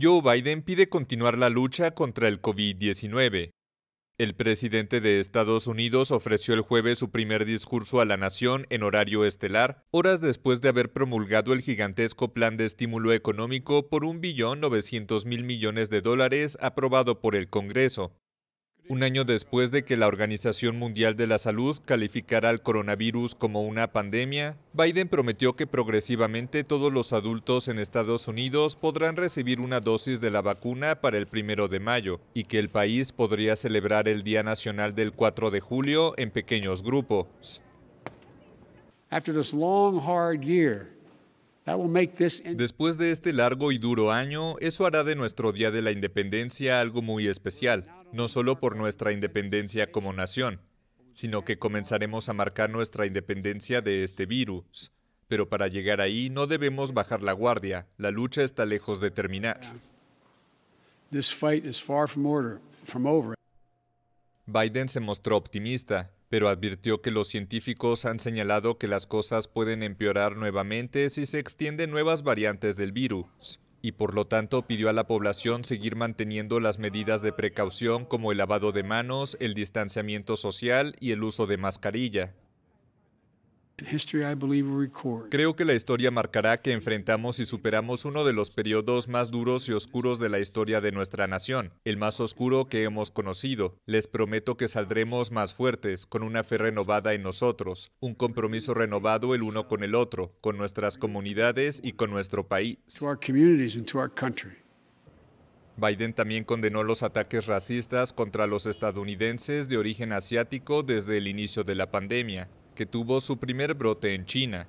Joe Biden pide continuar la lucha contra el COVID-19. El presidente de Estados Unidos ofreció el jueves su primer discurso a la nación en horario estelar, horas después de haber promulgado el gigantesco plan de estímulo económico por 1.900.000 millones de dólares aprobado por el Congreso un año después de que la Organización Mundial de la Salud calificara al coronavirus como una pandemia, Biden prometió que progresivamente todos los adultos en Estados Unidos podrán recibir una dosis de la vacuna para el primero de mayo y que el país podría celebrar el Día Nacional del 4 de julio en pequeños grupos. Después de este largo y duro año, eso hará de nuestro Día de la Independencia algo muy especial no solo por nuestra independencia como nación, sino que comenzaremos a marcar nuestra independencia de este virus. Pero para llegar ahí no debemos bajar la guardia, la lucha está lejos de terminar. Biden se mostró optimista, pero advirtió que los científicos han señalado que las cosas pueden empeorar nuevamente si se extienden nuevas variantes del virus y por lo tanto pidió a la población seguir manteniendo las medidas de precaución como el lavado de manos, el distanciamiento social y el uso de mascarilla. Creo que la historia marcará que enfrentamos y superamos uno de los periodos más duros y oscuros de la historia de nuestra nación, el más oscuro que hemos conocido. Les prometo que saldremos más fuertes, con una fe renovada en nosotros, un compromiso renovado el uno con el otro, con nuestras comunidades y con nuestro país. Biden también condenó los ataques racistas contra los estadounidenses de origen asiático desde el inicio de la pandemia que tuvo su primer brote en China.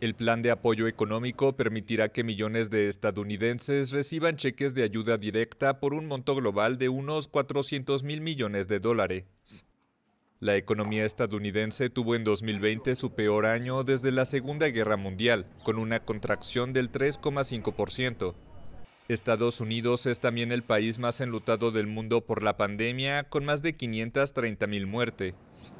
El plan de apoyo económico permitirá que millones de estadounidenses reciban cheques de ayuda directa por un monto global de unos 400 mil millones de dólares. La economía estadounidense tuvo en 2020 su peor año desde la Segunda Guerra Mundial, con una contracción del 3,5%. Estados Unidos es también el país más enlutado del mundo por la pandemia, con más de 530 mil muertes.